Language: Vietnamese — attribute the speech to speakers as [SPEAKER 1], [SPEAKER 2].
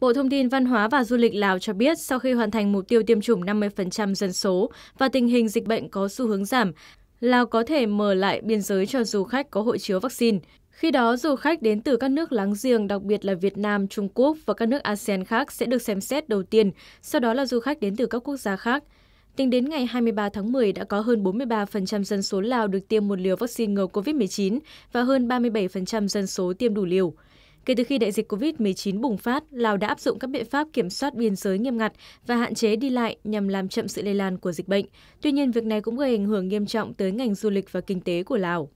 [SPEAKER 1] Bộ Thông tin Văn hóa và Du lịch Lào cho biết sau khi hoàn thành mục tiêu tiêm chủng 50% dân số và tình hình dịch bệnh có xu hướng giảm, Lào có thể mở lại biên giới cho du khách có hộ chiếu vaccine. Khi đó, du khách đến từ các nước láng giềng, đặc biệt là Việt Nam, Trung Quốc và các nước ASEAN khác sẽ được xem xét đầu tiên, sau đó là du khách đến từ các quốc gia khác. Tính đến ngày 23 tháng 10 đã có hơn 43% dân số Lào được tiêm một liều vaccine ngừa COVID-19 và hơn 37% dân số tiêm đủ liều. Kể từ khi đại dịch COVID-19 bùng phát, Lào đã áp dụng các biện pháp kiểm soát biên giới nghiêm ngặt và hạn chế đi lại nhằm làm chậm sự lây lan của dịch bệnh. Tuy nhiên, việc này cũng gây ảnh hưởng nghiêm trọng tới ngành du lịch và kinh tế của Lào.